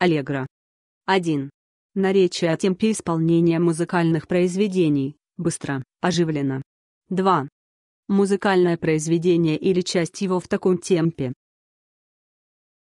Аллегро. 1. Наречие о темпе исполнения музыкальных произведений, быстро, оживлено. 2. Музыкальное произведение или часть его в таком темпе,